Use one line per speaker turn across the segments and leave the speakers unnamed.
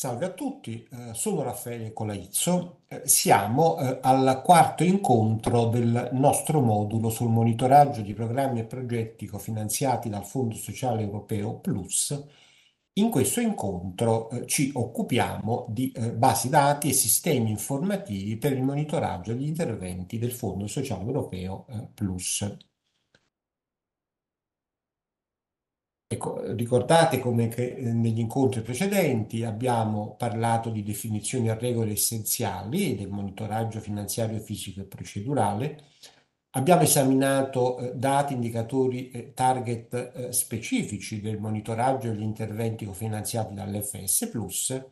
Salve a tutti, eh, sono Raffaele Colaizzo, eh, siamo eh, al quarto incontro del nostro modulo sul monitoraggio di programmi e progetti cofinanziati dal Fondo Sociale Europeo Plus. In questo incontro ci occupiamo di basi dati e sistemi informativi per il monitoraggio degli interventi del Fondo Sociale Europeo Plus. Ecco, ricordate come eh, negli incontri precedenti abbiamo parlato di definizioni a regole essenziali del monitoraggio finanziario fisico e procedurale, abbiamo esaminato eh, dati, indicatori, target eh, specifici del monitoraggio e gli interventi cofinanziati dall'FS Plus.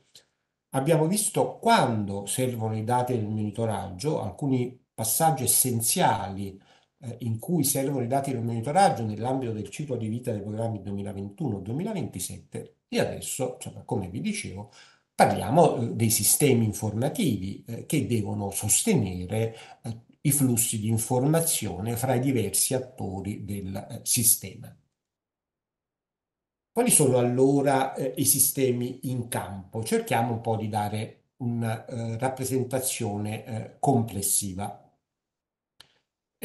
abbiamo visto quando servono i dati del monitoraggio, alcuni passaggi essenziali in cui servono i dati del monitoraggio nell'ambito del ciclo di vita dei programmi 2021-2027 e adesso, cioè, come vi dicevo, parliamo eh, dei sistemi informativi eh, che devono sostenere eh, i flussi di informazione fra i diversi attori del sistema. Quali sono allora i sistemi in campo? Cerchiamo un po' di dare una rappresentazione complessiva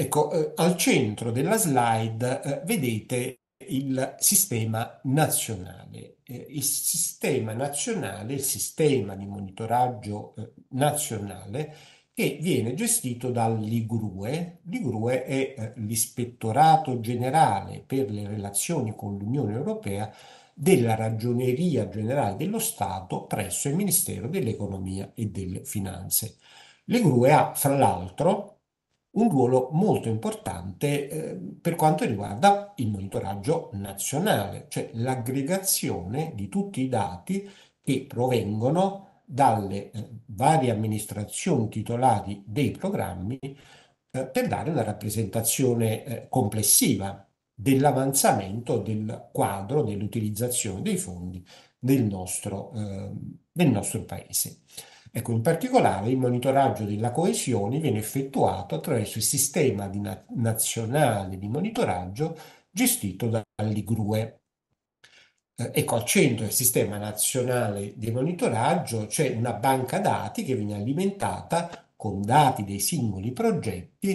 Ecco, eh, al centro della slide eh, vedete il sistema nazionale. Eh, il sistema nazionale, il sistema di monitoraggio eh, nazionale che viene gestito dall'IGRUE. L'IGRUE è eh, l'Ispettorato Generale per le relazioni con l'Unione Europea della Ragioneria Generale dello Stato presso il Ministero dell'Economia e delle Finanze. L'IGRUE ha, fra l'altro, un ruolo molto importante eh, per quanto riguarda il monitoraggio nazionale, cioè l'aggregazione di tutti i dati che provengono dalle eh, varie amministrazioni titolari dei programmi eh, per dare una rappresentazione eh, complessiva dell'avanzamento del quadro dell'utilizzazione dei fondi del nostro, eh, del nostro paese. Ecco, in particolare il monitoraggio della coesione viene effettuato attraverso il sistema di na- nazionale di monitoraggio gestito dall'IGRUE. Eh, ecco, al centro del sistema nazionale di monitoraggio c'è una banca dati che viene alimentata con dati dei singoli progetti,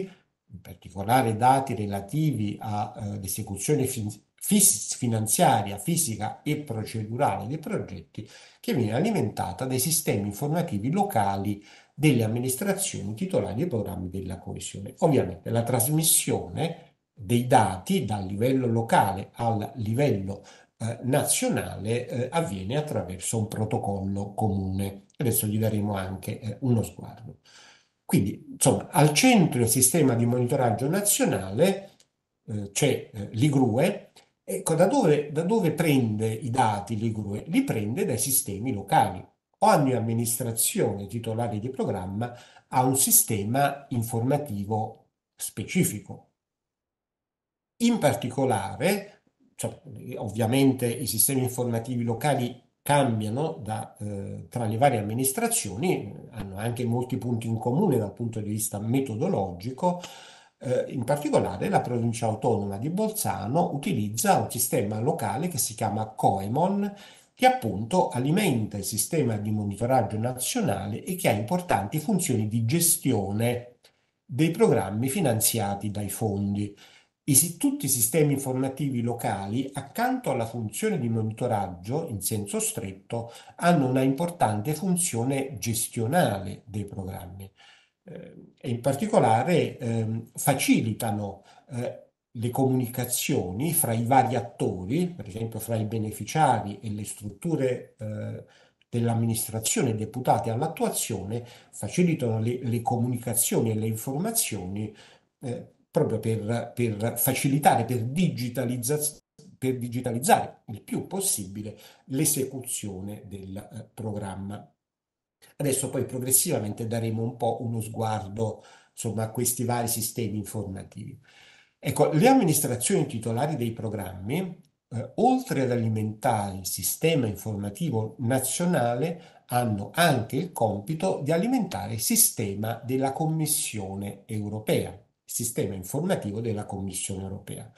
in particolare dati relativi all'esecuzione eh, fin- finanziaria, fisica e procedurale dei progetti che viene alimentata dai sistemi informativi locali delle amministrazioni titolari dei programmi della coesione. Ovviamente la trasmissione dei dati dal livello locale al livello eh, nazionale eh, avviene attraverso un protocollo comune. Adesso gli daremo anche eh, uno sguardo. Quindi, insomma, al centro del sistema di monitoraggio nazionale eh, c'è eh, l'IGRUE Ecco, da dove, da dove prende i dati Ligure? Li prende dai sistemi locali. Ogni amministrazione titolare di programma ha un sistema informativo specifico. In particolare, cioè, ovviamente i sistemi informativi locali cambiano da, eh, tra le varie amministrazioni, hanno anche molti punti in comune dal punto di vista metodologico, eh, in particolare la provincia autonoma di Bolzano utilizza un sistema locale che si chiama Coemon, che appunto alimenta il sistema di monitoraggio nazionale e che ha importanti funzioni di gestione dei programmi finanziati dai fondi. tutti i sistemi informativi locali, accanto alla funzione di monitoraggio in senso stretto, hanno una importante funzione gestionale dei programmi. Eh, e in particolare ehm, facilitano eh, le comunicazioni fra i vari attori, per esempio fra i beneficiari e le strutture eh, dell'amministrazione deputate all'attuazione facilitano le, le, comunicazioni e le informazioni eh, proprio per, per, facilitare, per, per digitalizzare il più possibile l'esecuzione del eh, programma. Adesso poi progressivamente daremo un po' uno sguardo insomma, a questi vari sistemi informativi. Ecco, le amministrazioni titolari dei programmi, eh, oltre ad alimentare il sistema informativo nazionale, hanno anche il compito di alimentare il sistema della Commissione europea, il sistema informativo della Commissione europea.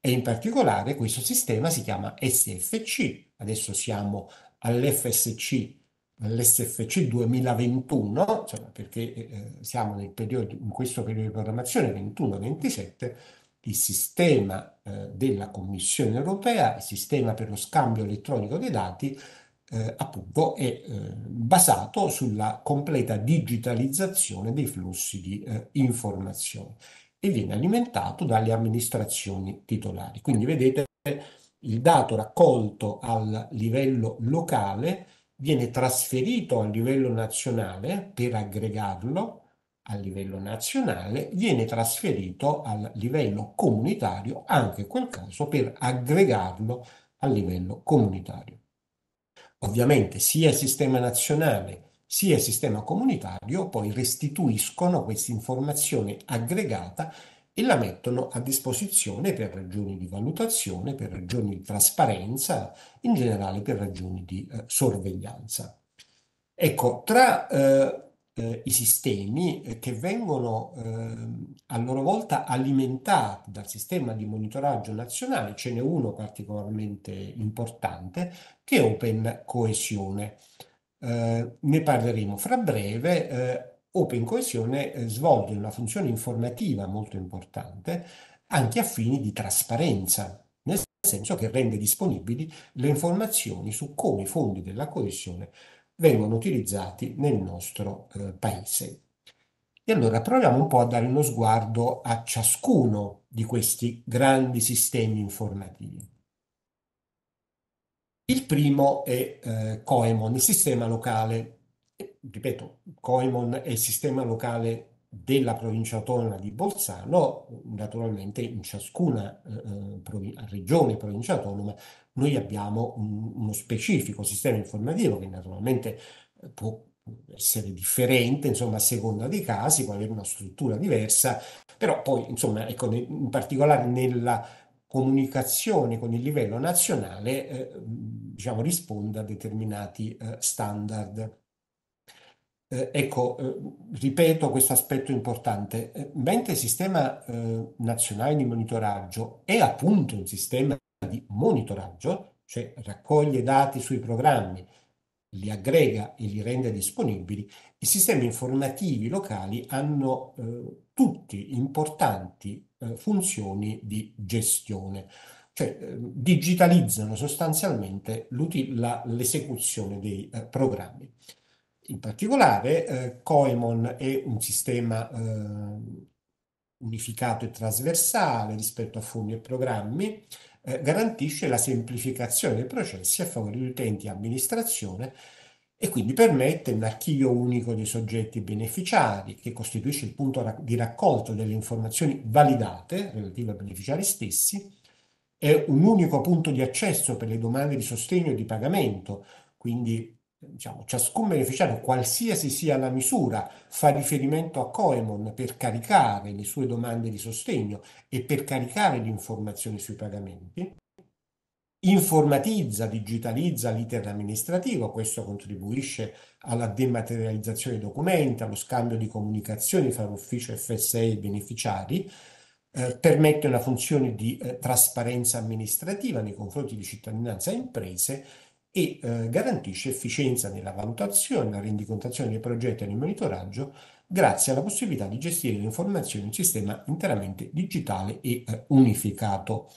E in particolare questo sistema si chiama SFC, adesso siamo all'FSC l'SFC 2021, insomma, perché eh, siamo nel periodo, in questo periodo di programmazione 21-27, il sistema eh, della Commissione europea, il sistema per lo scambio elettronico dei dati, eh, appunto è eh, basato sulla completa digitalizzazione dei flussi di eh, informazioni e viene alimentato dalle amministrazioni titolari. Quindi vedete il dato raccolto al livello locale viene trasferito a livello nazionale per aggregarlo a livello nazionale, viene trasferito al livello comunitario, anche in quel caso per aggregarlo a livello comunitario. Ovviamente sia il sistema nazionale sia il sistema comunitario poi restituiscono questa informazione aggregata e la mettono a disposizione per ragioni di valutazione, per ragioni di trasparenza, in generale per ragioni di eh, sorveglianza. Ecco, tra eh, eh, i sistemi eh, che vengono eh, a loro volta alimentati dal sistema di monitoraggio nazionale, ce n'è uno particolarmente importante che è Open Coesione. Eh, ne parleremo fra breve Open Coesione eh, svolge una funzione informativa molto importante anche a fini di trasparenza, nel senso che rende disponibili le informazioni su come i fondi della coesione vengono utilizzati nel nostro eh, paese. E allora proviamo un po' a dare uno sguardo a ciascuno di questi grandi sistemi informativi. Il primo è eh, Coemon, il sistema locale ripeto, Coimon è il sistema locale della provincia autonoma di Bolzano, naturalmente in ciascuna eh, eh regione, provincia autonoma, noi abbiamo un, uno specifico sistema informativo che naturalmente eh, può essere differente, insomma, a seconda dei casi, può avere una struttura diversa, però poi, insomma, ecco, in particolare nella comunicazione con il livello nazionale, eh, diciamo, risponde a determinati eh, standard. Eh, ecco, eh, ripeto questo aspetto importante. Eh, mentre il sistema eh, nazionale di monitoraggio è appunto un sistema di monitoraggio, cioè raccoglie dati sui programmi, li aggrega e li rende disponibili, i sistemi informativi locali hanno tutti importanti funzioni di gestione, cioè digitalizzano sostanzialmente l'esecuzione dei programmi. In particolare, eh, Coimon è un sistema eh, unificato e trasversale rispetto a fondi e programmi, eh, garantisce la semplificazione dei processi a favore di utenti e amministrazione e quindi permette un archivio unico dei soggetti beneficiari che costituisce il punto di raccolta delle informazioni validate relative ai beneficiari stessi, è un unico punto di accesso per le domande di sostegno e di pagamento, quindi Diciamo, ciascun beneficiario, qualsiasi sia la misura, fa riferimento a Coemon per caricare le sue domande di sostegno e per caricare le informazioni sui pagamenti, informatizza, digitalizza l'iter amministrativo, questo contribuisce alla dematerializzazione dei documenti, allo scambio di comunicazioni fra l'ufficio FSE e i beneficiari, eh, permette una funzione di eh, trasparenza amministrativa nei confronti di cittadinanza e imprese, e eh, garantisce efficienza nella valutazione, nella rendicontazione dei progetti e nel monitoraggio grazie alla possibilità di gestire le informazioni in un sistema interamente digitale e eh, unificato.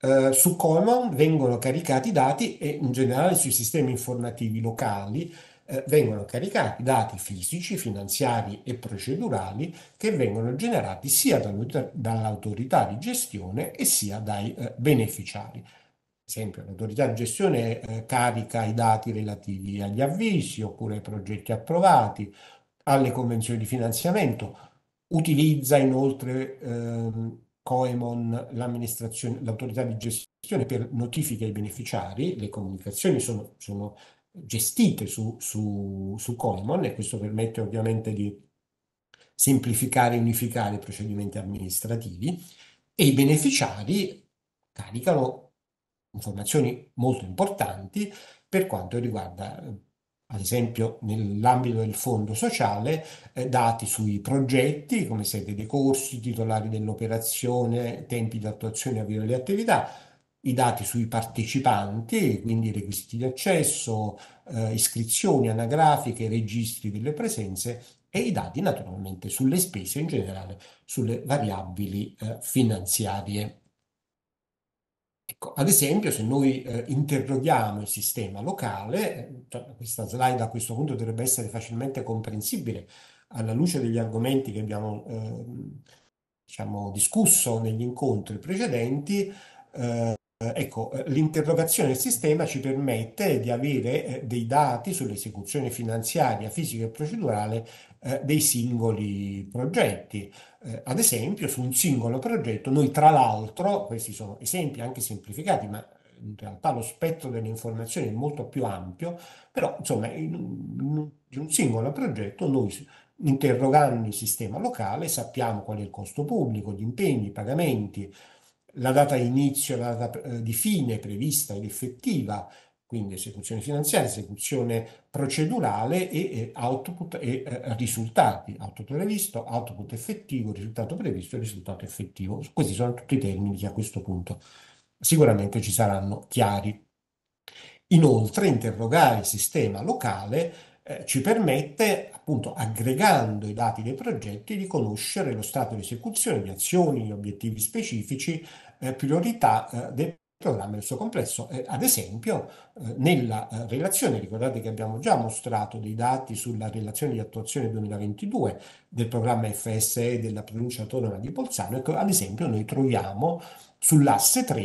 Eh, su Common vengono caricati dati e in generale sui sistemi informativi locali eh, vengono caricati dati fisici, finanziari e procedurali che vengono generati sia dall'autorità di gestione e sia dai eh, beneficiari esempio l'autorità di gestione eh, carica i dati relativi agli avvisi oppure ai progetti approvati, alle convenzioni di finanziamento, utilizza inoltre ehm, Coemon l'autorità di gestione per notifiche ai beneficiari, le comunicazioni sono, sono gestite su, su, su Coemon e questo permette ovviamente di semplificare e unificare i procedimenti amministrativi e i beneficiari caricano informazioni molto importanti per quanto riguarda eh, ad esempio nell'ambito del fondo sociale, eh, dati sui progetti, come sede dei corsi, titolari dell'operazione, tempi di attuazione e avvio delle attività, i dati sui partecipanti, quindi requisiti di accesso, eh, iscrizioni anagrafiche, registri delle presenze e i dati naturalmente sulle spese in generale, sulle variabili eh, finanziarie. Ecco, ad esempio, se noi eh, interroghiamo il sistema locale, eh, cioè, questa slide a questo punto dovrebbe essere facilmente comprensibile alla luce degli argomenti che abbiamo eh, diciamo, discusso negli incontri precedenti, eh, eh, ecco, eh, l'interrogazione del sistema ci permette di avere eh, dei dati sull'esecuzione finanziaria, fisica e procedurale dei singoli progetti. ad esempio, su un singolo progetto, noi tra l'altro, questi sono esempi anche semplificati, ma in realtà lo spettro delle informazioni è molto più ampio, però insomma in un singolo progetto noi interrogando il sistema locale sappiamo qual è il costo pubblico, gli impegni, i pagamenti, la data di inizio, la data eh, di fine prevista ed effettiva, quindi esecuzione finanziaria, esecuzione procedurale e, output e eh, risultati, output previsto, output effettivo, risultato previsto e risultato effettivo. Questi sono tutti i termini che a questo punto sicuramente ci saranno chiari. Inoltre interrogare il sistema locale eh, ci permette, appunto, aggregando i dati dei progetti, di conoscere lo stato di esecuzione, di azioni, gli obiettivi specifici, eh, priorità eh, dei programma nel suo complesso. Eh, ad esempio, eh, nella eh, relazione, ricordate che abbiamo già mostrato dei dati sulla relazione di attuazione 2022 del programma FSE della provincia autonoma di Bolzano, ecco, ad esempio noi troviamo sull'asse 3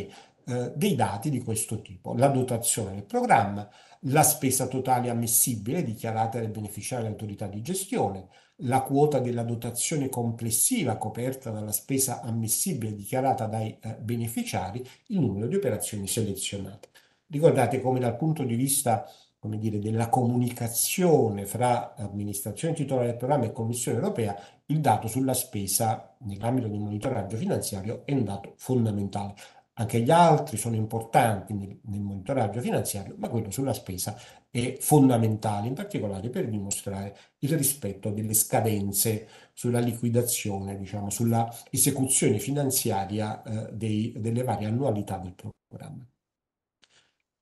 eh, dei dati di questo tipo, la dotazione del programma, la spesa totale ammissibile dichiarata dal beneficiario all'autorità di gestione, la quota della dotazione complessiva coperta dalla spesa ammissibile dichiarata dai eh, beneficiari, il numero di operazioni selezionate. Ricordate come dal punto di vista come dire, della comunicazione fra amministrazione titolare del programma e Commissione europea, il dato sulla spesa nell'ambito del monitoraggio finanziario è un dato fondamentale. Anche gli altri sono importanti nel, nel monitoraggio finanziario, ma quello sulla spesa è fondamentale, in particolare per dimostrare il rispetto delle scadenze sulla liquidazione, diciamo, sulla esecuzione finanziaria eh, dei, delle varie annualità del programma.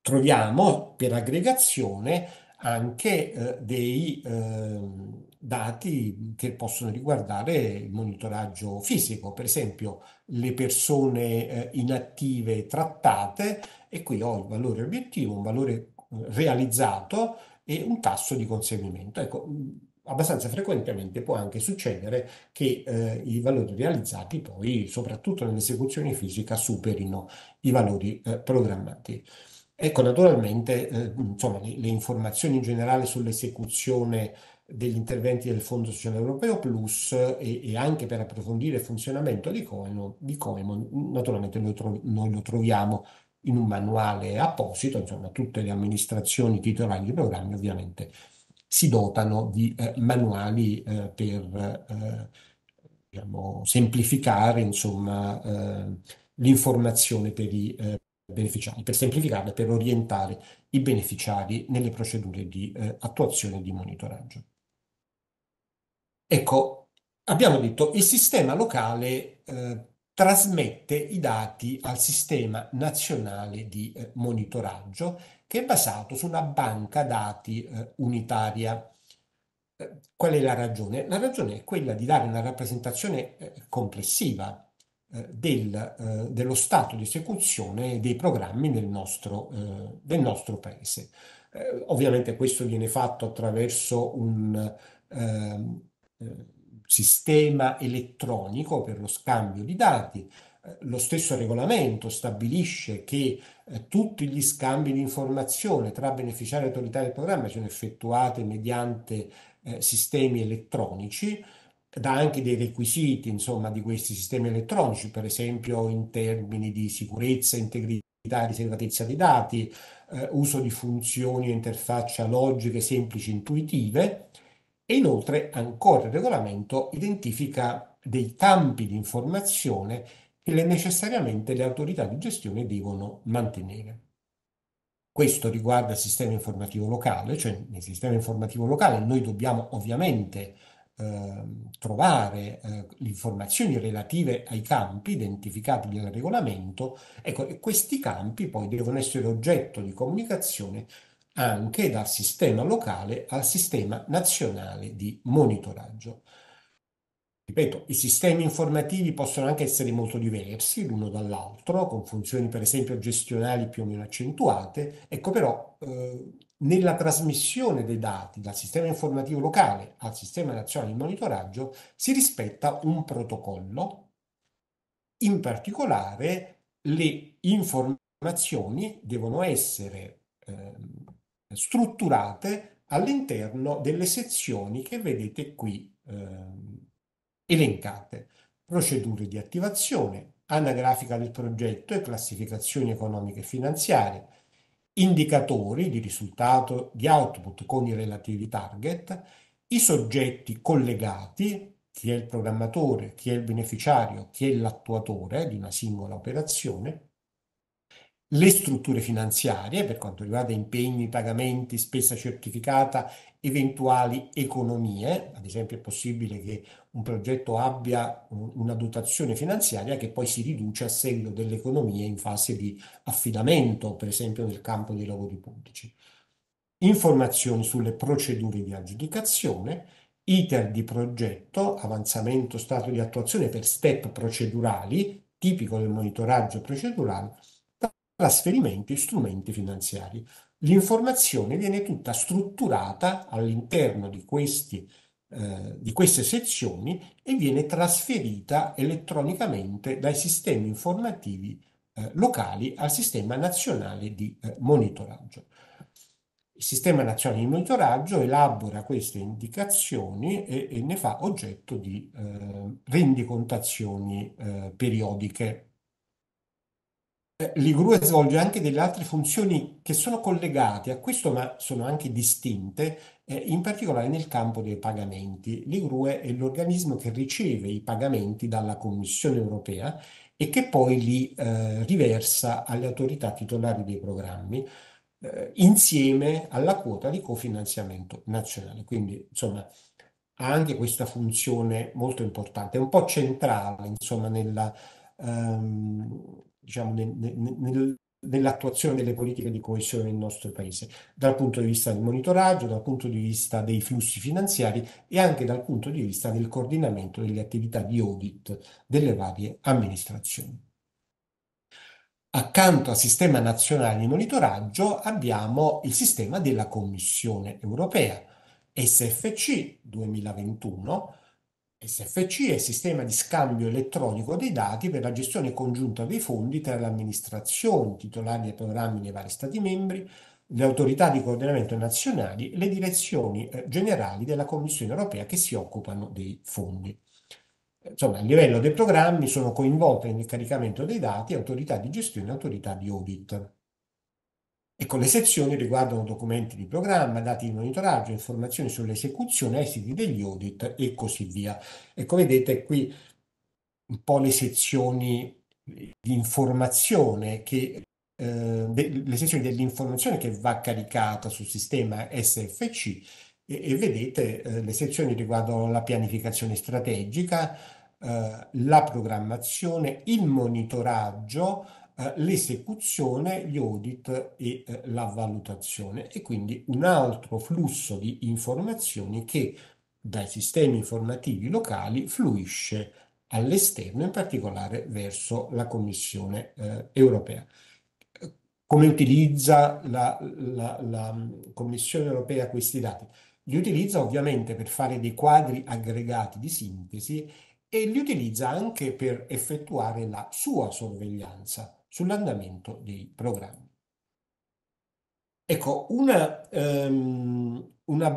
Troviamo per aggregazione anche eh, dei, eh, dati che possono riguardare il monitoraggio fisico, per esempio le persone eh, inattive trattate e qui ho il valore obiettivo, un valore eh, realizzato e un tasso di conseguimento. Ecco, mm, abbastanza frequentemente può anche succedere che eh, i valori realizzati poi, soprattutto nell'esecuzione fisica, superino i valori eh, programmati. Ecco, naturalmente, eh, insomma, le, le, informazioni in generale sull'esecuzione degli interventi del Fondo Sociale Europeo Plus e, e anche per approfondire il funzionamento di Coemon, di Coemon naturalmente lo tro- noi lo troviamo in un manuale apposito, insomma tutte le amministrazioni titolari di programmi ovviamente si dotano di eh, manuali eh, per eh, diciamo, semplificare insomma, eh, l'informazione per i eh, beneficiari, per semplificarla, per orientare i beneficiari nelle procedure di eh, attuazione e di monitoraggio. Ecco, abbiamo detto che il sistema locale eh, trasmette i dati al sistema nazionale di eh, monitoraggio che è basato su una banca dati eh, unitaria. Eh, qual è la ragione? La ragione è quella di dare una rappresentazione eh, complessiva eh, del, dello stato di esecuzione dei programmi nel nostro, del nostro paese. ovviamente questo viene fatto attraverso un ehm, eh, sistema elettronico per lo scambio di dati. Eh, lo stesso regolamento stabilisce che eh, tutti gli scambi di informazione tra beneficiari e autorità del programma sono effettuati mediante sistemi elettronici dà anche dei requisiti insomma, di questi sistemi elettronici, per esempio in termini di sicurezza, integrità riservatezza dei dati, uso di funzioni e interfaccia logiche semplici e intuitive e inoltre ancora il regolamento identifica dei campi di informazione che le necessariamente le autorità di gestione devono mantenere. Questo riguarda il sistema informativo locale, cioè nel sistema informativo locale noi dobbiamo ovviamente ehm, trovare eh, le informazioni relative ai campi identificati nel regolamento, ecco, e questi campi poi devono essere oggetto di comunicazione anche dal sistema locale al sistema nazionale di monitoraggio. Ripeto, i sistemi informativi possono anche essere molto diversi l'uno dall'altro, con funzioni per esempio gestionali più o meno accentuate, ecco però eh, nella trasmissione dei dati dal sistema informativo locale al sistema nazionale di monitoraggio si rispetta un protocollo, in particolare le informazioni devono essere eh, strutturate all'interno delle sezioni che vedete qui eh, elencate. Procedure di attivazione, anagrafica del progetto e classificazioni economiche e finanziarie, indicatori di risultato di output con i relativi target, i soggetti collegati, chi è il programmatore, chi è il beneficiario, chi è l'attuatore di una singola operazione, le strutture finanziarie per quanto riguarda impegni, pagamenti, spesa certificata, eventuali economie, ad esempio è possibile che un progetto abbia una dotazione finanziaria che poi si riduce a seguito delle economie in fase di affidamento, per esempio nel campo dei lavori pubblici. Informazioni sulle procedure di aggiudicazione, iter di progetto, avanzamento, stato di attuazione per step procedurali, tipico del monitoraggio procedurale, trasferimenti e strumenti finanziari. L'informazione viene tutta strutturata all'interno di, eh, di queste sezioni e viene trasferita elettronicamente dai sistemi informativi eh, locali al sistema nazionale di eh, monitoraggio. Il sistema nazionale di monitoraggio elabora queste indicazioni e, e ne fa oggetto di eh, rendicontazioni eh, periodiche eh, Ligure svolge anche delle altre funzioni che sono collegate a questo, ma sono anche distinte, eh, in particolare nel campo dei pagamenti. Ligrue è l'organismo che riceve i pagamenti dalla Commissione europea e che poi li eh, riversa alle autorità titolari dei programmi eh, insieme alla quota di cofinanziamento nazionale. Quindi, insomma, ha anche questa funzione molto importante, è un po' centrale, insomma, nella... Um, diciamo, ne, nel, nell'attuazione delle politiche di coesione nel nostro paese, dal punto di vista del monitoraggio, dal punto di vista dei flussi finanziari e anche dal punto di vista del coordinamento delle attività di audit delle varie amministrazioni. Accanto al sistema nazionale di monitoraggio abbiamo il sistema della Commissione europea, SFC 2021, SFC è il sistema di scambio elettronico dei dati per la gestione congiunta dei fondi tra le amministrazioni titolari dei programmi nei vari Stati membri, le autorità di coordinamento nazionali e le direzioni eh, generali della Commissione europea che si occupano dei fondi. Insomma, a livello dei programmi sono coinvolte nel caricamento dei dati autorità di gestione e autorità di audit. Ecco, le sezioni riguardano documenti di programma, dati di monitoraggio, informazioni sull'esecuzione, esiti degli audit e così via. Ecco, vedete qui un po' le sezioni di informazione che eh, le sezioni dell'informazione che va caricata sul sistema SFC e, e vedete eh, le sezioni riguardano la pianificazione strategica, eh, la programmazione, il monitoraggio, eh, l'esecuzione, gli audit e eh, la valutazione e quindi un altro flusso di informazioni che dai sistemi informativi locali fluisce all'esterno, in particolare verso la Commissione eh, europea. Come utilizza la, la, la Commissione europea questi dati? Li utilizza ovviamente per fare dei quadri aggregati di sintesi e li utilizza anche per effettuare la sua sorveglianza sull'andamento dei programmi. Ecco, una, um, una,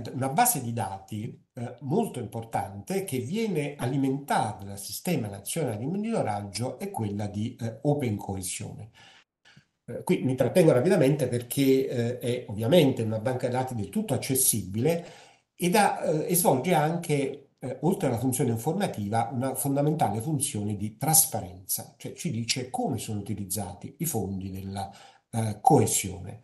di, una base di dati eh, molto importante che viene alimentata dal Sistema Nazionale di Monitoraggio è quella di eh, Open Coesione. Eh, qui mi trattengo rapidamente perché eh, è ovviamente una banca dati del tutto accessibile ed ha, eh, e svolge anche eh, oltre alla funzione informativa, una fondamentale funzione di trasparenza, cioè ci dice come sono utilizzati i fondi della eh, coesione.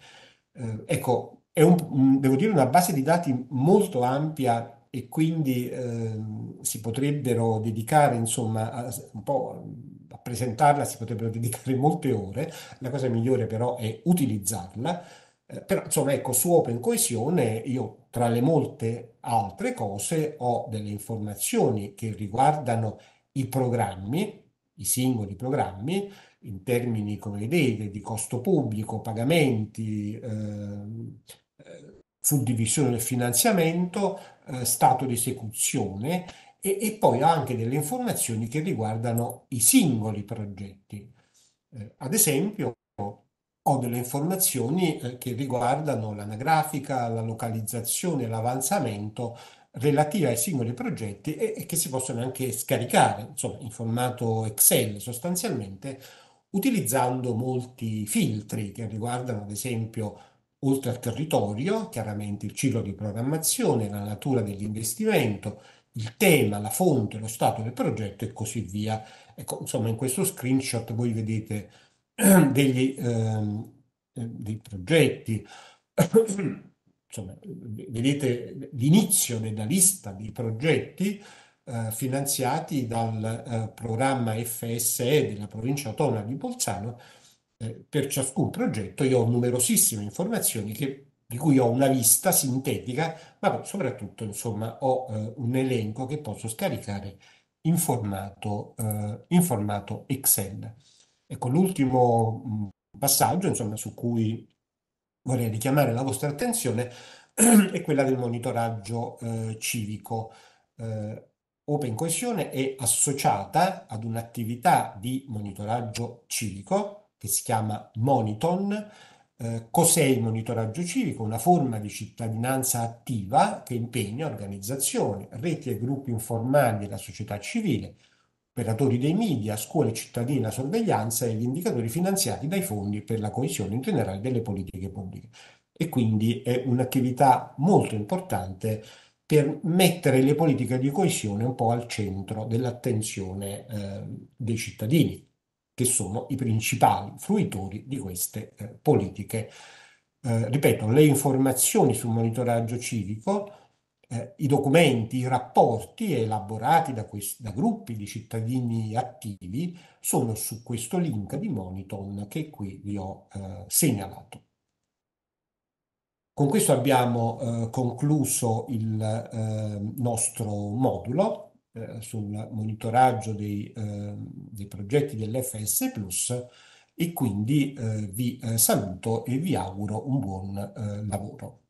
Eh, ecco, è un, devo dire una base di dati molto ampia e quindi ehm, si potrebbero dedicare, insomma, a, un po' a presentarla, si potrebbero dedicare molte ore, la cosa migliore però è utilizzarla. Eh, però insomma ecco su Open Coesione io tra le molte altre cose ho delle informazioni che riguardano i programmi, i singoli programmi, in termini come vedete di costo pubblico, pagamenti, eh, eh, suddivisione del finanziamento, eh, stato di esecuzione e, e, poi anche delle informazioni che riguardano i singoli progetti. Eh, ad esempio, ho delle informazioni eh, che riguardano l'anagrafica, la localizzazione, l'avanzamento relativa ai singoli progetti e, che si possono anche scaricare, insomma, in formato Excel sostanzialmente, utilizzando molti filtri che riguardano ad esempio oltre al territorio, chiaramente il ciclo di programmazione, la natura dell'investimento, il tema, la fonte, lo stato del progetto e così via. Ecco, insomma, in questo screenshot voi vedete degli, eh, dei progetti. Insomma, vedete l'inizio della lista di progetti eh, finanziati dal eh, programma FSE della provincia autonoma di Bolzano. Eh, per ciascun progetto io ho numerosissime informazioni che di cui ho una lista sintetica, ma soprattutto insomma, ho eh, un elenco che posso scaricare in formato, eh, in formato Excel. Ecco, l'ultimo mm, passaggio, insomma, su cui vorrei richiamare la vostra attenzione è quella del monitoraggio eh, civico. Eh, Open Coesione è associata ad un'attività di monitoraggio civico che si chiama Moniton. Eh, cos'è il monitoraggio civico? Una forma di cittadinanza attiva che impegna organizzazioni, reti e gruppi informali della società civile operatori dei media, scuole cittadina, sorveglianza e gli indicatori finanziati dai fondi per la coesione in generale delle politiche pubbliche. E quindi è un'attività molto importante per mettere le politiche di coesione un po' al centro dell'attenzione eh, dei cittadini, che sono i principali fruitori di queste eh, politiche. Eh, ripeto, le informazioni sul monitoraggio civico eh, i documenti, i rapporti elaborati da, questi, da gruppi di cittadini attivi sono su questo link di Moniton che qui vi ho eh, segnalato. Con questo abbiamo eh, concluso il eh, nostro modulo eh, sul monitoraggio dei, eh, dei progetti dell'FS Plus e quindi vi saluto e vi auguro un buon lavoro.